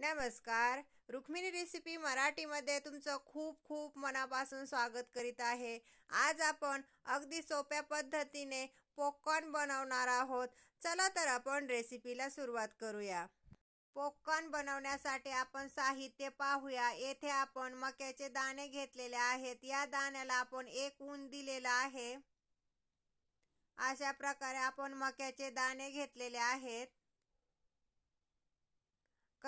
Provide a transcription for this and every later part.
नमस्कार रुक्मिणी रेसिपी मराठीमध्ये तुमचं खूप खूप मनापासून स्वागत करीत आहे आज आपण अगदी सोप्या पद्धतीने पोपकॉर्न बनवणार आहोत चला तर आपण रेसिपीला सुरुवात करूया पोकॉन बनवण्यासाठी आपण साहित्य पाहूया येथे आपण मक्याचे दाणे घेतलेले आहेत या दाण्याला आपण एक ऊन दिलेला आहे अशा प्रकारे आपण मक्याचे दाणे घेतलेले आहेत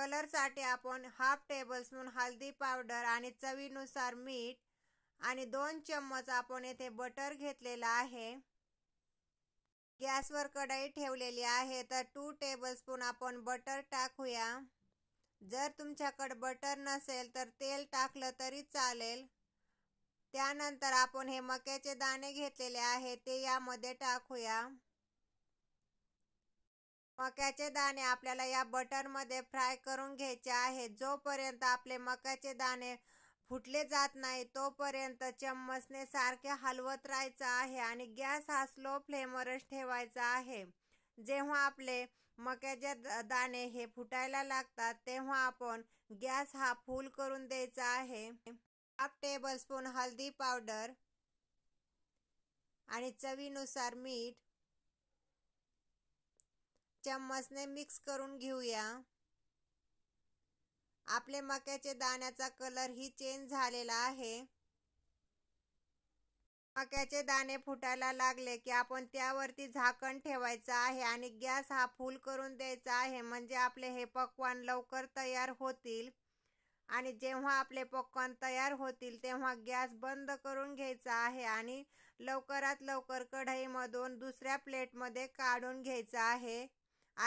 कलरसाठी आपण हाफ टेबलस्पून हळदी पावडर आणि चवीनुसार मीठ आणि दोन चम्मच आपण येथे बटर घेतलेला आहे गॅसवर कढाई ठेवलेली आहे तर टू टेबलस्पून आपण बटर टाकूया जर तुमच्याकडे बटर नसेल तर तेल टाकलं तरी चालेल त्यानंतर आपण हे मक्याचे दाणे घेतलेले आहे ते यामध्ये टाकूया मक्याचे दाणे आपल्याला या बटरमध्ये फ्राय करून घ्यायचे आहे जोपर्यंत आपले मक्याचे दाणे फुटले जात नाही तोपर्यंत चम्मचने सारखे हलवत राहायचं आहे आणि गॅस हा स्लो फ्लेमवरच ठेवायचा आहे जेव्हा आपले मक्याचे दाणे हे फुटायला लागतात तेव्हा आपण गॅस हा फुल करून द्यायचा आहे हाफ टेबल स्पून हळदी पावडर आणि चवीनुसार मीठ चम्मचने मिक्स करून घेऊया आपले मक्याचे दाण्याचा कलर ही चेंज झालेला आहे मक्याचे दाणे फुटायला लागले की आपण त्यावरती झाकण ठेवायचं आहे आणि गॅस हा फुल करून द्यायचा आहे म्हणजे आपले हे पकवान लवकर तयार होतील आणि जेव्हा आपले पकवान तयार होतील तेव्हा गॅस बंद करून घ्यायचा आहे आणि लवकरात लवकर कढईमधून दुसऱ्या प्लेटमध्ये काढून घ्यायचा आहे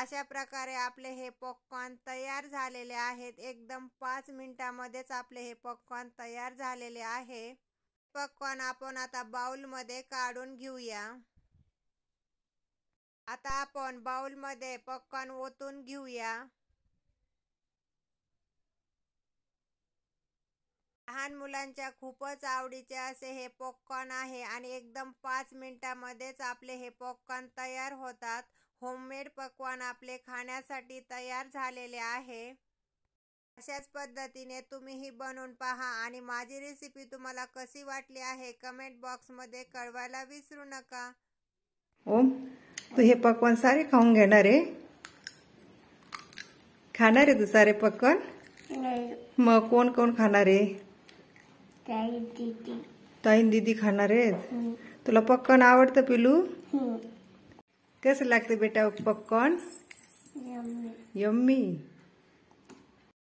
अशा प्रकारे आपले हे पॉपकॉर्न तयार झालेले आहेत एकदम पाच मिनिटामध्येच आपले हे पॉपकॉर्न तयार झालेले आहे पॉपकॉर्न आपण आता बाउलमध्ये काढून घेऊया आता आपण बाउलमध्ये पॉपकॉर्न ओतून घेऊया लहान मुलांच्या खूपच आवडीचे असे हे पॉपकॉर्न आहे आणि एकदम पाच मिनिटामध्येच आपले हे पॉपकॉर्न तयार होतात होममेड पकवान आपले खाण्यासाठी तयार झालेले आहे अशाच पद्धतीने तुम्ही ही बनवून पहा आणि माझी रेसिपी तुम्हाला कशी वाटली आहे कमेंट बॉक्समध्ये कळवायला विसरू नका हो तू हे पकवान सारे खाऊन घेणार आहे खाणार आहे तू सारे पकवान मग कोण कोण खाणार आहे ताईन दीदी खाणार आहेत तुला पक्कन आवडतं पिलू कसं लागतं बेटा पॉपकॉर्न यम्मी